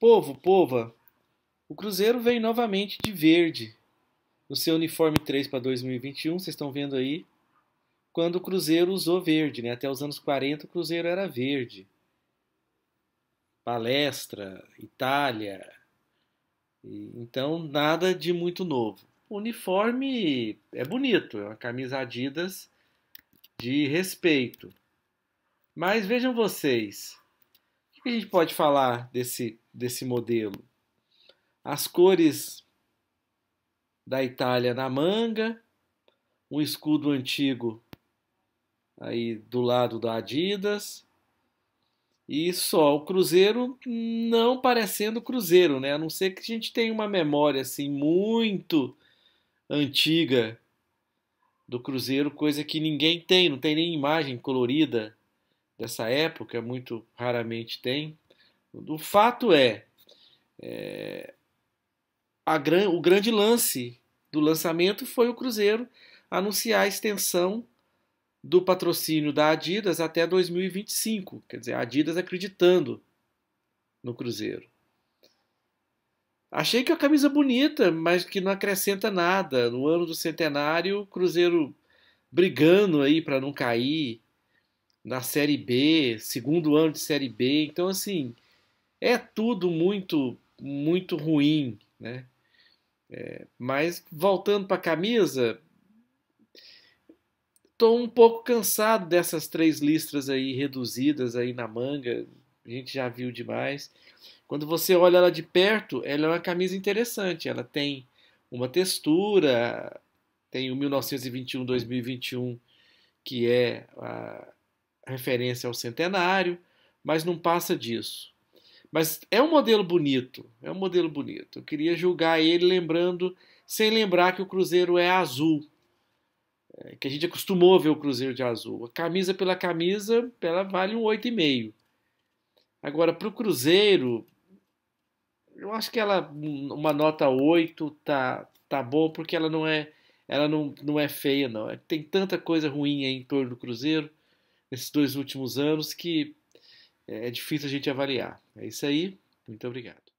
Povo, pova, o Cruzeiro vem novamente de verde no seu uniforme 3 para 2021, vocês estão vendo aí, quando o Cruzeiro usou verde, né? Até os anos 40 o Cruzeiro era verde. Palestra, Itália. Então, nada de muito novo. O uniforme é bonito, é uma camisa Adidas de respeito. Mas vejam vocês, que a gente pode falar desse, desse modelo? As cores da Itália na manga, um escudo antigo aí do lado da Adidas e só o Cruzeiro não parecendo Cruzeiro, né? A não ser que a gente tenha uma memória assim muito antiga do Cruzeiro, coisa que ninguém tem, não tem nem imagem colorida dessa época, muito raramente tem. O fato é, é gran, o grande lance do lançamento foi o Cruzeiro anunciar a extensão do patrocínio da Adidas até 2025. Quer dizer, a Adidas acreditando no Cruzeiro. Achei que é a camisa é bonita, mas que não acrescenta nada. No ano do centenário, o Cruzeiro brigando aí para não cair, na Série B, segundo ano de Série B. Então, assim, é tudo muito, muito ruim, né? É, mas voltando para a camisa, estou um pouco cansado dessas três listras aí reduzidas aí na manga. A gente já viu demais. Quando você olha ela de perto, ela é uma camisa interessante. Ela tem uma textura, tem o 1921-2021 que é a referência ao centenário, mas não passa disso. Mas é um modelo bonito, é um modelo bonito. Eu queria julgar ele lembrando, sem lembrar que o Cruzeiro é azul, é, que a gente acostumou a ver o Cruzeiro de azul. A camisa pela camisa, ela vale um 8,5. Agora, para o Cruzeiro, eu acho que ela uma nota 8 tá, tá bom, porque ela não é ela não, não é feia, não. É, tem tanta coisa ruim em torno do Cruzeiro nesses dois últimos anos que é, é difícil a gente avaliar. É isso aí, muito obrigado.